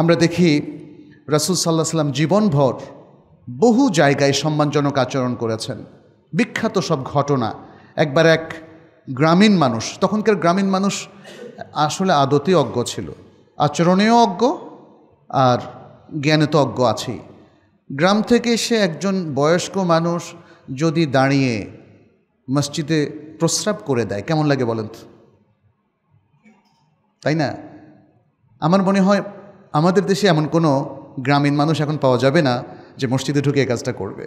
আমরা দেখি রাসুল সাল্লাহ সাল্লাম জীবনভর বহু জায়গায় সম্মানজনক আচরণ করেছেন বিখ্যাত সব ঘটনা একবার এক গ্রামীণ মানুষ তখনকার গ্রামীণ মানুষ আসলে আদতে অজ্ঞ ছিল আচরণেও অজ্ঞ আর জ্ঞানে তো অজ্ঞ আছেই গ্রাম থেকে সে একজন বয়স্ক মানুষ যদি দাঁড়িয়ে মসজিদে প্রস্রাব করে দেয় কেমন লাগে বলেন তাই না আমার মনে হয় আমাদের দেশে এমন কোনো গ্রামীণ মানুষ এখন পাওয়া যাবে না যে মসজিদে ঢুকে এই কাজটা করবে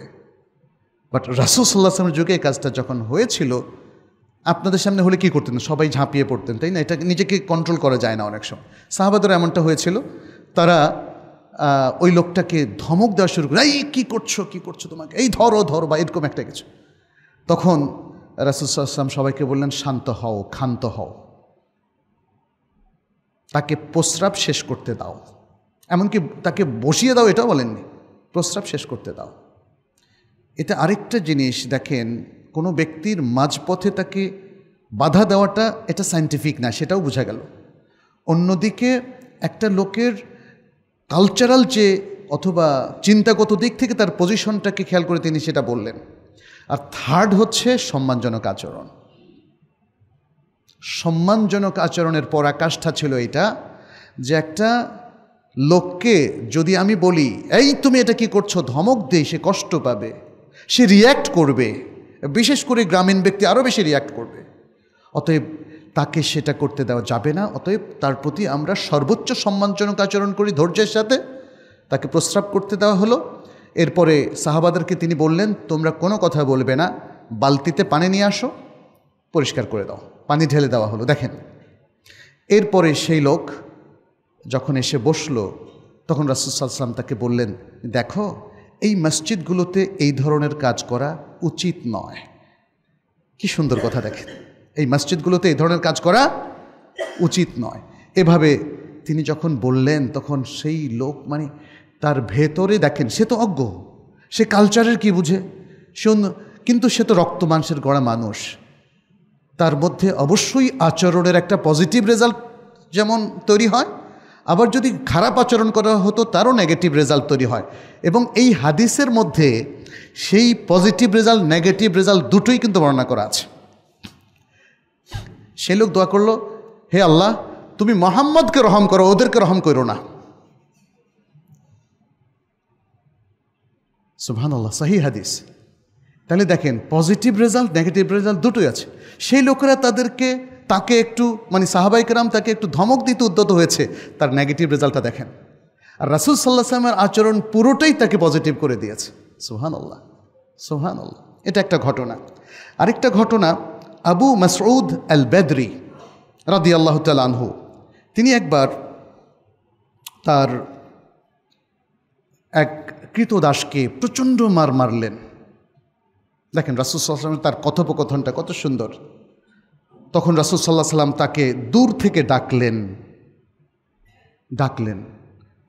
বাট রাসুল সাল্লাহ আসলামের যুগে এই কাজটা যখন হয়েছিল আপনাদের সামনে হলে কি করতেন সবাই ঝাঁপিয়ে পড়তেন তাই না এটা নিজেকে কন্ট্রোল করা যায় না অনেক সময় সাহাবাদের এমনটা হয়েছিল তারা ওই লোকটাকে ধমক দেওয়া শুরু করে এই কী করছো কী করছো তোমাকে এই ধরো ধরো বা এরকম একটা কিছু তখন রাসুলসাল্লাম সবাইকে বললেন শান্ত হও ক্ষান্ত হও তাকে প্রস্রাব শেষ করতে দাও এমনকি তাকে বসিয়ে দাও এটাও বলেননি প্রস্রাব শেষ করতে দাও এটা আরেকটা জিনিস দেখেন কোনো ব্যক্তির মাঝপথে তাকে বাধা দেওয়াটা এটা সায়েন্টিফিক না সেটাও বোঝা গেল অন্যদিকে একটা লোকের কালচারাল যে অথবা চিন্তাগত দিক থেকে তার পজিশনটাকে খেয়াল করে তিনি সেটা বললেন আর থার্ড হচ্ছে সম্মানজনক আচরণ সম্মানজনক আচরণের পরাকাষ্ঠা ছিল এটা যে একটা লোককে যদি আমি বলি এই তুমি এটা কি করছো ধমক দেই সে কষ্ট পাবে সে রিয়্যাক্ট করবে বিশেষ করে গ্রামীণ ব্যক্তি আরও বেশি রিয়্যাক্ট করবে অতএব তাকে সেটা করতে দেওয়া যাবে না অতএব তার প্রতি আমরা সর্বোচ্চ সম্মানজনক আচরণ করি ধৈর্যের সাথে তাকে প্রস্রাব করতে দেওয়া হলো এরপরে সাহাবাদেরকে তিনি বললেন তোমরা কোনো কথা বলবে না বালতিতে পানি নিয়ে আসো পরিষ্কার করে দাও পানি ঢেলে দেওয়া হলো দেখেন এরপরে সেই লোক যখন এসে বসল তখন রাসুসাল্লাম তাকে বললেন দেখো এই মসজিদগুলোতে এই ধরনের কাজ করা উচিত নয় কি সুন্দর কথা দেখেন এই মসজিদগুলোতে এই ধরনের কাজ করা উচিত নয় এভাবে তিনি যখন বললেন তখন সেই লোক মানে তার ভেতরে দেখেন সে তো অজ্ঞ সে কালচারের কি বুঝে সে কিন্তু সে তো রক্ত মাংসের গড়া মানুষ তার মধ্যে অবশ্যই আচরণের একটা পজিটিভ রেজাল্ট যেমন তৈরি হয় আবার যদি খারাপ আচরণ করা হতো তারও নেগেটিভ রেজাল্ট তৈরি হয় এবং এই হাদিসের মধ্যে সেই পজিটিভ রেজাল্ট নেগেটিভ রেজাল্ট দুটোই কিন্তু বর্ণনা করা আছে সেই লোক দোয়া করলো হে আল্লাহ তুমি মোহাম্মদকে রহম করো ওদেরকে রহম করো না সুভান আল্লাহ সাহি হাদিস তাহলে দেখেন পজিটিভ রেজাল্ট নেগেটিভ রেজাল্ট দুটোই আছে সেই লোকেরা তাদেরকে তাকে একটু মানে সাহাবাইকেরাম তাকে একটু ধমক দিতে উদ্যত হয়েছে তার নেগেটিভ রেজাল্টটা দেখেন আর রাসুল সাল্লাহ সাল্লামের আচরণ পুরোটাই তাকে পজিটিভ করে দিয়েছে সোহান আল্লাহ সোহান আল্লাহ এটা একটা ঘটনা আরেকটা ঘটনা আবু মাসউদ আল বেদরি রাদি আল্লাহ আনহু তিনি একবার তার এক কৃত দাসকে প্রচণ্ড মার মারলেন দেখেন রাসুল সাল্লামের তার কথোপকথনটা কত সুন্দর তখন রাসুল সাল্লাহ সাল্লাম তাকে দূর থেকে ডাকলেন ডাকলেন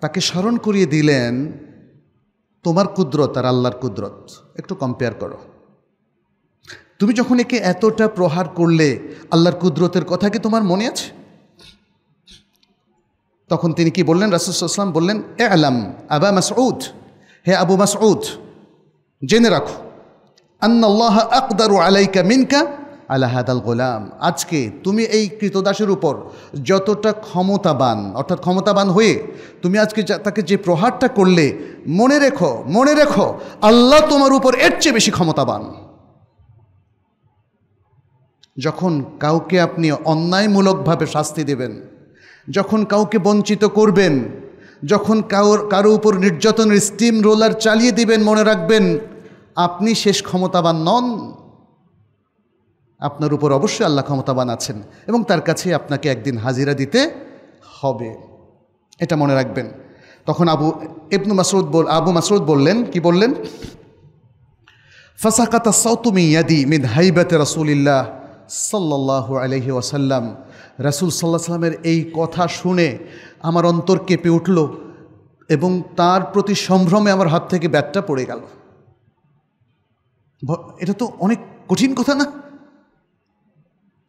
তাকে স্মরণ করিয়ে দিলেন তোমার কুদরত আর আল্লাহর কুদরত একটু কম্পেয়ার করো তুমি যখন একে এতটা প্রহার করলে আল্লাহর কুদরতের কথা কি তোমার মনে আছে তখন তিনি কি বললেন রাসুসাল্লাম বললেন এ আলাম আবা মাসউদ হে আবু মাসউদ জেনে রাখো আন্নাল্লাহ আকদারু আলাইকা মিনকা আলাহাদাল গোলাম আজকে তুমি এই কৃতদাসের উপর যতটা ক্ষমতাবান অর্থাৎ ক্ষমতাবান হয়ে তুমি আজকে তাকে যে প্রহারটা করলে মনে রেখো মনে রেখো আল্লাহ তোমার উপর এর চেয়ে বেশি ক্ষমতাবান যখন কাউকে আপনি অন্যায়মূলকভাবে শাস্তি দেবেন যখন কাউকে বঞ্চিত করবেন যখন কারোর কারো উপর নির্যাতনের স্টিম রোলার চালিয়ে দিবেন মনে রাখবেন আপনি শেষ ক্ষমতাবান নন আপনার উপর অবশ্যই আল্লাহ ক্ষমতাবান আছেন এবং তার কাছে আপনাকে একদিন হাজিরা দিতে হবে এটা মনে রাখবেন তখন আবু ইবনু মাসরুদ বল আবু মাসরুদ বললেন কি বললেন ফাসাকাতা সৌতুমি ইয়াদি মিন হাইবাতে রসুলিল্লাহ সাল্লাহু আলহি ওয়াসাল্লাম রাসুল সাল্লাহ সাল্লামের এই কথা শুনে আমার অন্তর কেঁপে উঠল এবং তার প্রতি সম্ভ্রমে আমার হাত থেকে ব্যাটটা পড়ে গেল এটা তো অনেক কঠিন কথা না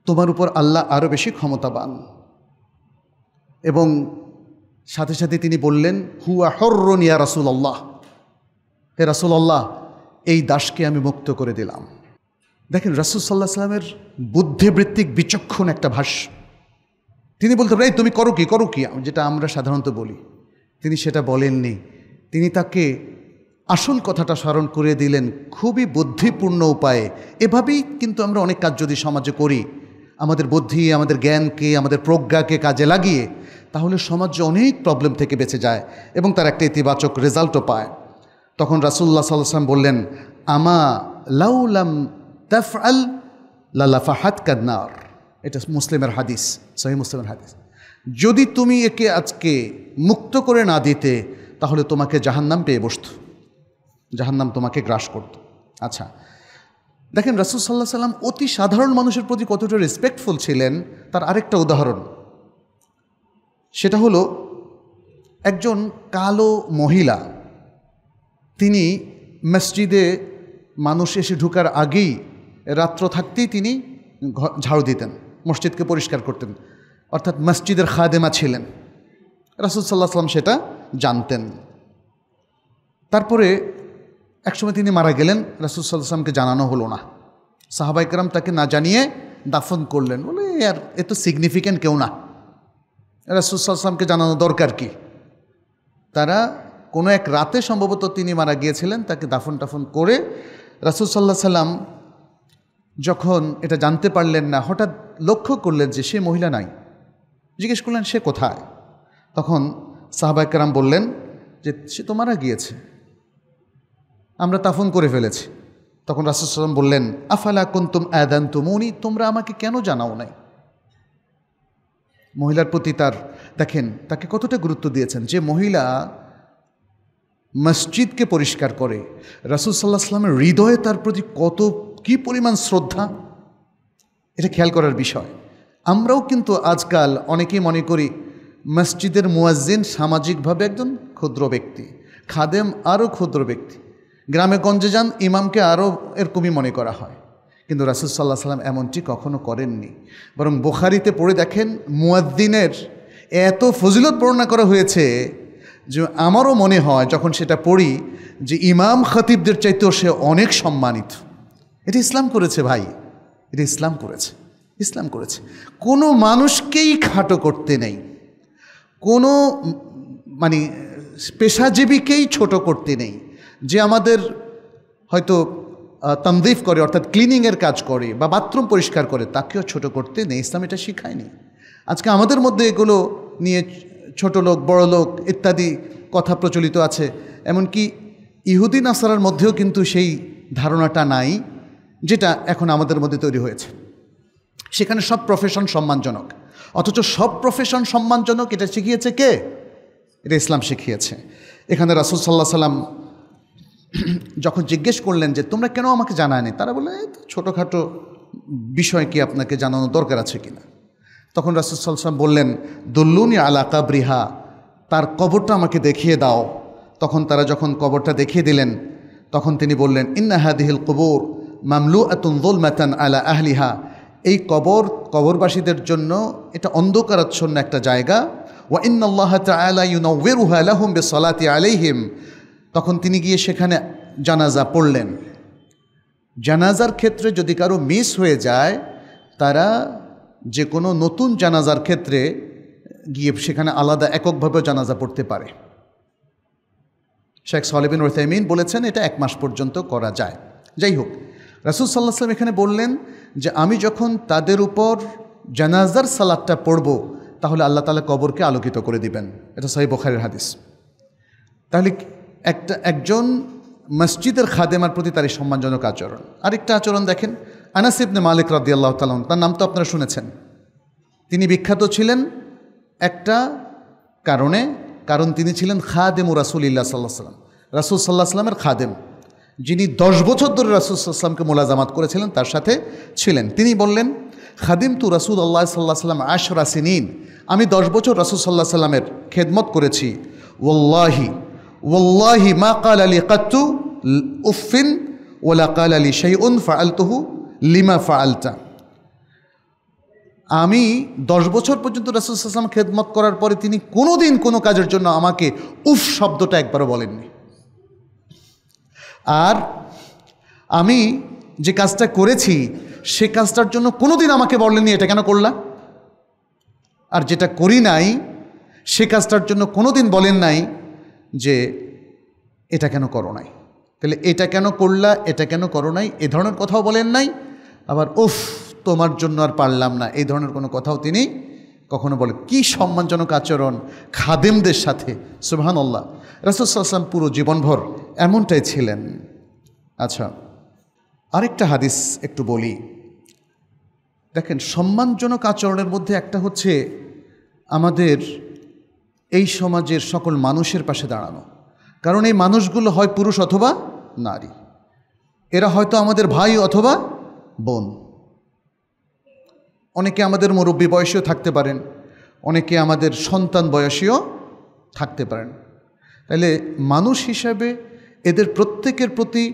তোমার উপর আল্লাহ আরও বেশি ক্ষমতাবান এবং সাথে সাথে তিনি বললেন হুয়া হর্রন ইয়া রাসুল আল্লাহ হে রাসুল আল্লাহ এই দাসকে আমি মুক্ত করে দিলাম দেখেন রাসুল সাল্লাহ সাল্লামের বুদ্ধিবৃত্তিক বিচক্ষণ একটা ভাষ্য তিনি বলতে পারেন এই তুমি করো কি করো কি যেটা আমরা সাধারণত বলি তিনি সেটা বলেননি তিনি তাকে আসল কথাটা স্মরণ করে দিলেন খুবই বুদ্ধিপূর্ণ উপায়ে এভাবেই কিন্তু আমরা অনেক কাজ যদি সমাজে করি আমাদের বুদ্ধি আমাদের জ্ঞানকে আমাদের প্রজ্ঞাকে কাজে লাগিয়ে তাহলে সমাজ অনেক প্রবলেম থেকে বেঁচে যায় এবং তার একটা ইতিবাচক রেজাল্টও পায় তখন রাসুল্লাহ সাল্লাম বললেন আমা লাউলাম তফ আল লাফাহাত কান্নার এটা মুসলিমের হাদিস সহি মুসলিমের হাদিস যদি তুমি একে আজকে মুক্ত করে না দিতে তাহলে তোমাকে জাহান্নাম পেয়ে বসত জাহান্নাম তোমাকে গ্রাস করত আচ্ছা দেখেন রাসুল সাল্লাহ সাল্লাম অতি সাধারণ মানুষের প্রতি কতটা রেসপেক্টফুল ছিলেন তার আরেকটা উদাহরণ সেটা হলো একজন কালো মহিলা তিনি মসজিদে মানুষ এসে ঢুকার আগেই রাত্র থাকতেই তিনি ঝাড়ু দিতেন মসজিদকে পরিষ্কার করতেন অর্থাৎ মসজিদের খাদেমা ছিলেন রাসুল সাল্লাহ সাল্লাম সেটা জানতেন তারপরে একসময় তিনি মারা গেলেন রাসুল সাল্লামকে জানানো হলো না সাহাবাইকরাম তাকে না জানিয়ে দাফন করলেন বলে আর এত সিগনিফিক্যান্ট কেউ না রাসুল সাল্লামকে জানানো দরকার কি তারা কোনো এক রাতে সম্ভবত তিনি মারা গিয়েছিলেন তাকে দাফন টাফন করে রাসুল সাল্লাহ সাল্লাম যখন এটা জানতে পারলেন না হঠাৎ লক্ষ্য করলেন যে সে মহিলা নাই জিজ্ঞেস করলেন সে কোথায় তখন সাহাবাইকরাম বললেন যে সে তো মারা গিয়েছে আমরা তাফুন করে ফেলেছি তখন রাসুসাল্লাম বললেন আফালা কুন্তুম আদান তুমনি তোমরা আমাকে কেন জানাও নাই মহিলার প্রতি তার দেখেন তাকে কতটা গুরুত্ব দিয়েছেন যে মহিলা মসজিদকে পরিষ্কার করে রাসুল সাল্লাহ সাল্লামের হৃদয়ে তার প্রতি কত কি পরিমাণ শ্রদ্ধা এটা খেয়াল করার বিষয় আমরাও কিন্তু আজকাল অনেকেই মনে করি মসজিদের মুয়াজ্জিন সামাজিকভাবে একজন ক্ষুদ্র ব্যক্তি খাদেম আরও ক্ষুদ্র ব্যক্তি গ্রামে গঞ্জে যান ইমামকে আরও এরকমই মনে করা হয় কিন্তু রাসুল সাল্লাহ সাল্লাম এমনটি কখনো করেননি বরং বোখারিতে পড়ে দেখেন মুয়াদ্দিনের এত ফজিলত বর্ণনা করা হয়েছে যে আমারও মনে হয় যখন সেটা পড়ি যে ইমাম খতিবদের চাইতেও সে অনেক সম্মানিত এটি ইসলাম করেছে ভাই এটি ইসলাম করেছে ইসলাম করেছে কোনো মানুষকেই খাটো করতে নেই কোনো মানে পেশাজীবীকেই ছোট করতে নেই যে আমাদের হয়তো তামদিফ করে অর্থাৎ ক্লিনিংয়ের কাজ করে বা বাথরুম পরিষ্কার করে তাকেও ছোট করতে নেই ইসলাম এটা শিখায়নি আজকে আমাদের মধ্যে এগুলো নিয়ে ছোট লোক বড় লোক ইত্যাদি কথা প্রচলিত আছে এমনকি ইহুদি নাসারার মধ্যেও কিন্তু সেই ধারণাটা নাই যেটা এখন আমাদের মধ্যে তৈরি হয়েছে সেখানে সব প্রফেশন সম্মানজনক অথচ সব প্রফেশন সম্মানজনক এটা শিখিয়েছে কে এটা ইসলাম শিখিয়েছে এখানে রাসুল সাল্লাহ সাল্লাম যখন জিজ্ঞেস করলেন যে তোমরা কেন আমাকে জানায়নি তারা বললেন এই তো ছোটোখাটো বিষয় কি আপনাকে জানানো দরকার আছে কি না তখন রাসুলসাল্লাম বললেন দুল্লুনি আলা কাবরিহা তার কবরটা আমাকে দেখিয়ে দাও তখন তারা যখন কবরটা দেখিয়ে দিলেন তখন তিনি বললেন ইন্না হাদিহিল কবর মামলু আতুন মাতান আলা আহলিহা এই কবর কবরবাসীদের জন্য এটা অন্ধকারাচ্ছন্ন একটা জায়গা ওয়া ইন্নাল্লাহ তালা আলাহম বে সলাতি আলাইহিম তখন তিনি গিয়ে সেখানে জানাজা পড়লেন জানাজার ক্ষেত্রে যদি কারো মিস হয়ে যায় তারা যে কোনো নতুন জানাজার ক্ষেত্রে গিয়ে সেখানে আলাদা এককভাবে জানাজা পড়তে পারে শেখ সলিবিন ওরতাইমিন বলেছেন এটা এক মাস পর্যন্ত করা যায় যাই হোক রাসুল সাল্লাহ সাল্লাম এখানে বললেন যে আমি যখন তাদের উপর জানাজার সালাদটা পড়ব তাহলে আল্লাহ তালা কবরকে আলোকিত করে দিবেন এটা সাহেব বখারের হাদিস তাহলে একটা একজন মসজিদের খাদেমার প্রতি তার এই সম্মানজনক আচরণ আরেকটা আচরণ দেখেন আনাসিবনে মালিক রাদি আল্লাহ তালন তার নাম তো আপনারা শুনেছেন তিনি বিখ্যাত ছিলেন একটা কারণে কারণ তিনি ছিলেন খাদেম ও রাসুল ইল্লা সাল্লাহ সাল্লাম রাসুল সাল্লাহ সাল্লামের খাদেম যিনি দশ বছর ধরে রাসুল সাল্লামকে মোলাজামাত করেছিলেন তার সাথে ছিলেন তিনি বললেন খাদিম তু রাসুল আল্লাহ সাল্লাহ সাল্লাম আশ রাসিনিন আমি দশ বছর রাসুল সাল্লাহ সাল্লামের খেদমত করেছি ওল্লাহি ওল্লাহি মা কাল আলী قدت أف ওলা কাল لي شيء فعلته লিমা فعلت আমি দশ বছর পর্যন্ত সাল্লাম খেদমত করার পরে তিনি কোনো দিন কোনো কাজের জন্য আমাকে উফ শব্দটা একবারও বলেননি আর আমি যে কাজটা করেছি সে কাজটার জন্য কোনো দিন আমাকে বলেননি এটা কেন করলাম আর যেটা করি নাই সে কাজটার জন্য কোনো দিন বলেন নাই যে এটা কেন করো নাই তাহলে এটা কেন করলা এটা কেন করো নাই এ ধরনের কথাও বলেন নাই আবার উফ তোমার জন্য আর পারলাম না এই ধরনের কোনো কথাও তিনি কখনো বলে কি সম্মানজনক আচরণ খাদেমদের সাথে সুবাহানল্লাহ রাসুসাল্লাম পুরো জীবনভর এমনটাই ছিলেন আচ্ছা আরেকটা হাদিস একটু বলি দেখেন সম্মানজনক আচরণের মধ্যে একটা হচ্ছে আমাদের এই সমাজের সকল মানুষের পাশে দাঁড়ানো কারণ এই মানুষগুলো হয় পুরুষ অথবা নারী এরা হয়তো আমাদের ভাই অথবা বোন অনেকে আমাদের মুরব্বী বয়সীও থাকতে পারেন অনেকে আমাদের সন্তান বয়সীও থাকতে পারেন তাহলে মানুষ হিসাবে এদের প্রত্যেকের প্রতি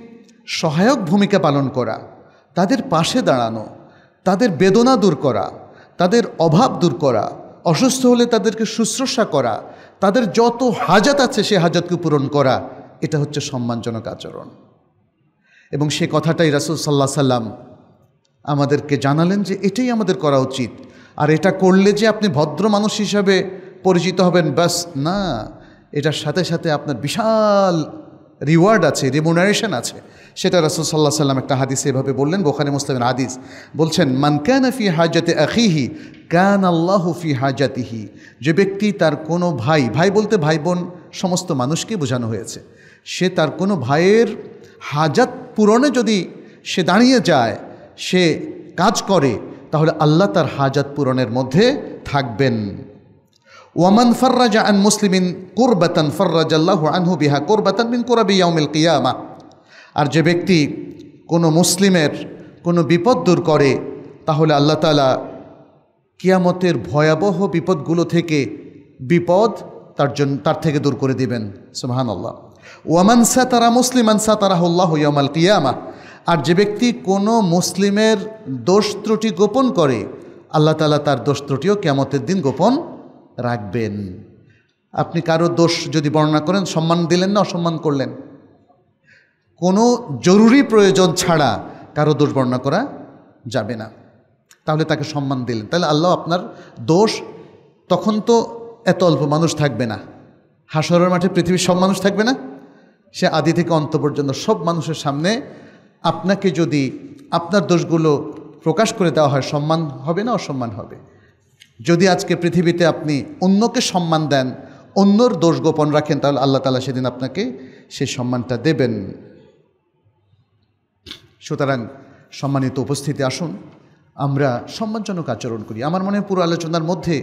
সহায়ক ভূমিকা পালন করা তাদের পাশে দাঁড়ানো তাদের বেদনা দূর করা তাদের অভাব দূর করা অসুস্থ হলে তাদেরকে শুশ্রূষা করা তাদের যত হাজাত আছে সে হাজাতকে পূরণ করা এটা হচ্ছে সম্মানজনক আচরণ এবং সে কথাটাই রাসুল সাল্লাহ সাল্লাম আমাদেরকে জানালেন যে এটাই আমাদের করা উচিত আর এটা করলে যে আপনি ভদ্র মানুষ হিসাবে পরিচিত হবেন ব্যাস না এটার সাথে সাথে আপনার বিশাল রিওয়ার্ড আছে রেমুনারেশন আছে সেটা রাসুল সাল্লাহ সাল্লাম একটা হাদিস এভাবে বললেন বোখানে মুসলামের হাদিস বলছেন মানকানা ফি হাজাতে আখিহি কান আল্লাহ ফি হাজাতিহি যে ব্যক্তি তার কোনো ভাই ভাই বলতে ভাই বোন সমস্ত মানুষকে বোঝানো হয়েছে সে তার কোনো ভাইয়ের হাজাত পূরণে যদি সে দাঁড়িয়ে যায় সে কাজ করে তাহলে আল্লাহ তার হাজাত পূরণের মধ্যে থাকবেন ওয়ামান ফর্রাজা আন মুসলিমিন কোরবাতান ফর্রাজ আল্লাহ আনহু বিহা কোরবাতান বিন কোরাবি ইয়াউমিল কিয়ামা আর যে ব্যক্তি কোনো মুসলিমের কোনো বিপদ দূর করে তাহলে আল্লাহ তালা কিয়ামতের ভয়াবহ বিপদগুলো থেকে বিপদ তার জন্য তার থেকে দূর করে দিবেন সুহান আল্লাহ ওয়ামান সা তারা মুসলিমান সা হল্লাহ ইয়ামাল কিয়ামা আর যে ব্যক্তি কোনো মুসলিমের দোষ ত্রুটি গোপন করে আল্লাহ তালা তার দোষ ত্রুটিও কেমতের দিন গোপন রাখবেন আপনি কারো দোষ যদি বর্ণনা করেন সম্মান দিলেন না অসম্মান করলেন কোনো জরুরি প্রয়োজন ছাড়া কারো দোষ বর্ণনা করা যাবে না তাহলে তাকে সম্মান দিলেন তাহলে আল্লাহ আপনার দোষ তখন তো এত অল্প মানুষ থাকবে না হাসরের মাঠে পৃথিবীর সব মানুষ থাকবে না সে আদি থেকে অন্ত পর্যন্ত সব মানুষের সামনে আপনাকে যদি আপনার দোষগুলো প্রকাশ করে দেওয়া হয় সম্মান হবে না অসম্মান হবে যদি আজকে পৃথিবীতে আপনি অন্যকে সম্মান দেন অন্যর দোষ গোপন রাখেন তাহলে আল্লাহ তালা সেদিন আপনাকে সেই সম্মানটা দেবেন সুতরাং সম্মানিত উপস্থিতি আসুন আমরা সম্মানজনক আচরণ করি আমার মনে হয় পুরো আলোচনার মধ্যে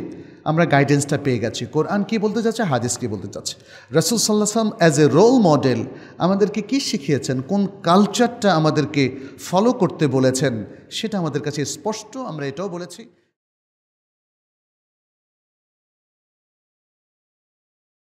আমরা গাইডেন্সটা পেয়ে গেছি কোরআন কী বলতে চাচ্ছে হাদিস কি বলতে চাচ্ছে রসুল সাল্লাহাম অ্যাজ এ রোল মডেল আমাদেরকে কি শিখিয়েছেন কোন কালচারটা আমাদেরকে ফলো করতে বলেছেন সেটা আমাদের কাছে স্পষ্ট আমরা এটাও বলেছি